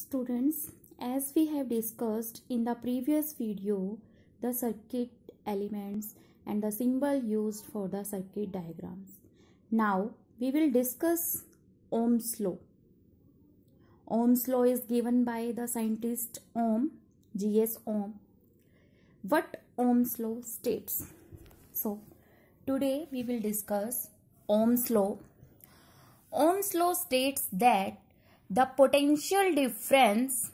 Students, as we have discussed in the previous video, the circuit elements and the symbol used for the circuit diagrams. Now, we will discuss Ohm's law. Ohm's law is given by the scientist Ohm, G.S. Ohm. What Ohm's law states? So, today we will discuss Ohm's law. Ohm's law states that the potential difference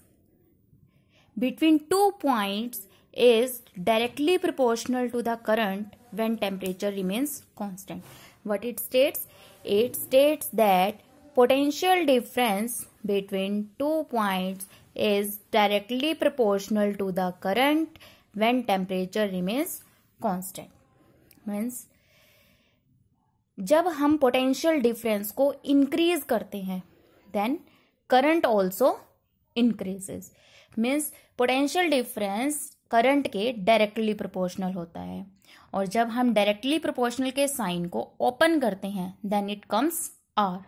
between two points is directly proportional to the current when temperature remains constant. What it states? It states that potential difference between two points is directly proportional to the current when temperature remains constant. Means जब हम potential difference को increase करते हैं then current also increases means potential difference current के directly proportional होता है और जब हम डायरेक्टली प्रोपोर्शनल के साइन को ओपन करते हैं then it comes R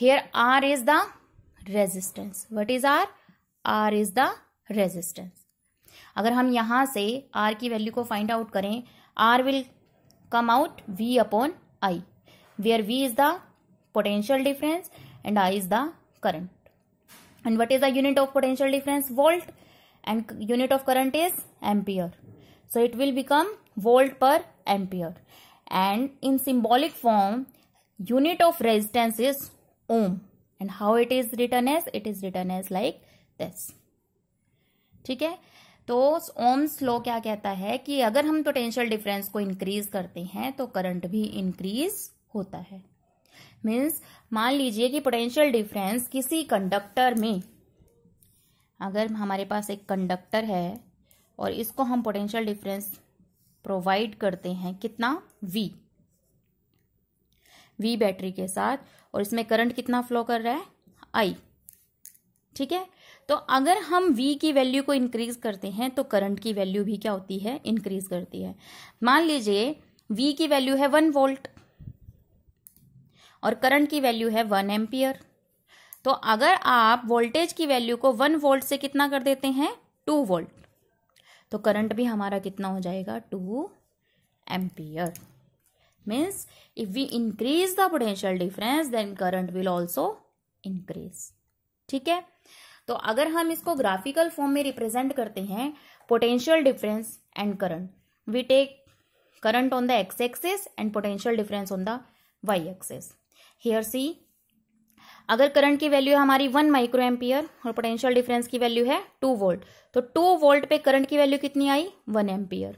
here R is the resistance what is R R is the resistance अगर हम यहां से आर की वैल्यू को फाइंड आउट करें R will come out V upon I where V is the potential difference and I is the current and what is the unit of potential difference volt and unit of current is ampere so it will become volt per ampere and in symbolic form unit of resistance is ohm and how it is written as it is written as like this ठीक है तो Ohm's law क्या कहता है कि अगर हम potential difference को इंक्रीज करते हैं तो करंट भी इंक्रीज होता है मीन्स मान लीजिए कि पोटेंशियल डिफरेंस किसी कंडक्टर में अगर हमारे पास एक कंडक्टर है और इसको हम पोटेंशियल डिफरेंस प्रोवाइड करते हैं कितना वी वी बैटरी के साथ और इसमें करंट कितना फ्लो कर रहा है आई ठीक है तो अगर हम V की वैल्यू को इंक्रीज करते हैं तो करंट की वैल्यू भी क्या होती है इंक्रीज करती है मान लीजिए V की वैल्यू है वन वोल्ट और करंट की वैल्यू है वन एम्पियर तो अगर आप वोल्टेज की वैल्यू को वन वोल्ट से कितना कर देते हैं टू वोल्ट तो करंट भी हमारा कितना हो जाएगा two ampere means if we increase the potential difference then current will also increase ठीक है तो अगर हम इसको ग्राफिकल फॉर्म में रिप्रेजेंट करते हैं potential difference and current we take current on the X axis and potential difference on the Y axis here see अगर करंट की वैल्यू है हमारी वन माइक्रो एम्पियर और पोटेंशियल डिफरेंस की वैल्यू है टू वोल्ट तो टू वोल्ट पे current की वैल्यू कितनी आई वन एम्पियर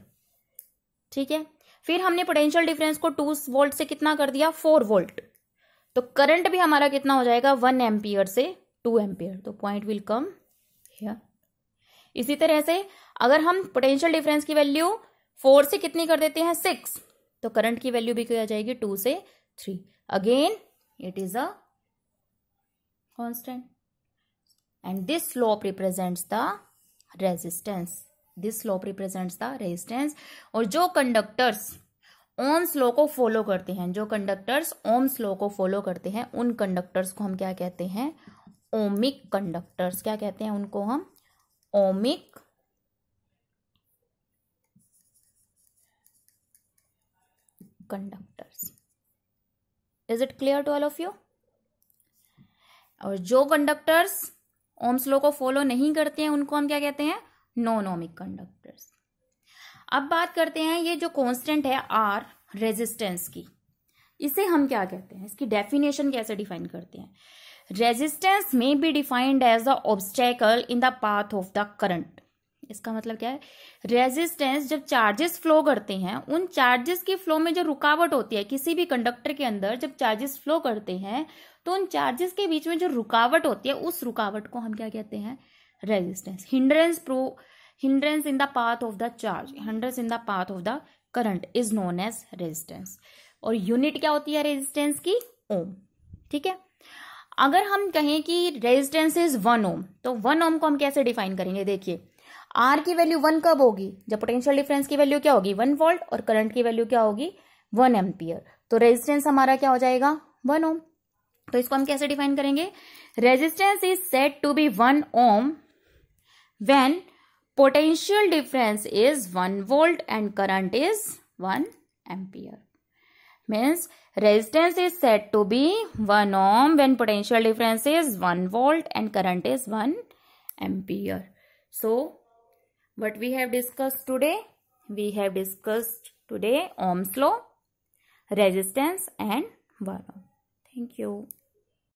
ठीक है फिर हमने पोटेंशियल डिफरेंस को टू वोल्ट से कितना कर दिया फोर वोल्ट तो करंट भी हमारा कितना हो जाएगा वन एम्पियर से टू एम्पियर तो पॉइंट विल कम हियर इसी तरह से अगर हम पोटेंशियल डिफरेंस की वैल्यू फोर से कितनी कर देते हैं सिक्स तो करंट की वैल्यू भी क्या जाएगी टू से three again it is a constant and this slope represents the resistance this slope represents the resistance और जो कंडक्टर्स ओम स्लो को फॉलो करते हैं जो कंडक्टर्स ओम स्लो को फॉलो करते हैं उन कंडक्टर्स को हम क्या कहते हैं ओमिक कंडक्टर्स क्या कहते हैं उनको हम ohmic conductors is it clear to all of you और जो कंडक्टर्स ओम्स लो को फॉलो नहीं करते हैं उनको हम क्या कहते हैं नॉन ओमिक कंडक्टर्स अब बात करते हैं ये जो कांस्टेंट है आर रेजिस्टेंस की इसे हम क्या कहते हैं इसकी डेफिनेशन कैसे डिफाइन करते हैं रेजिस्टेंस में be defined as the obstacle in the path of the current इसका मतलब क्या है रेजिस्टेंस जब चार्जेस फ्लो करते हैं उन चार्जेस के फ्लो में जो रुकावट होती है किसी भी कंडक्टर के अंदर जब चार्जेस फ्लो करते हैं तो उन चार्जेस के बीच में जो रुकावट होती है उस रुकावट को हम क्या कहते हैं रेजिस्टेंस हिंड्रेंस प्रो hindrance in the path of the charge hindrance in the path of the current is known as resistance और यूनिट क्या होती है रेजिस्टेंस की ओम ठीक है अगर हम कहें कि रेजिस्टेंस इज वन ओम तो वन ओम को हम कैसे डिफाइन करेंगे देखिए आर की वैल्यू वन कब होगी जब पोटेंशियल डिफरेंस की वैल्यू क्या होगी वन वोल्ट और करंट की वैल्यू क्या होगी वन एम्पियर तो रेजिस्टेंस हमारा क्या हो जाएगा वन ओम तो इसको हम कैसे डिफाइन करेंगे resistance is set to be one ohm when potential difference is one volt and current is one ampere means resistance is set to be one ohm when potential difference is one volt and current is one ampere So, what we have discussed today? We have discussed today Ohm's law, resistance and volume. Thank you.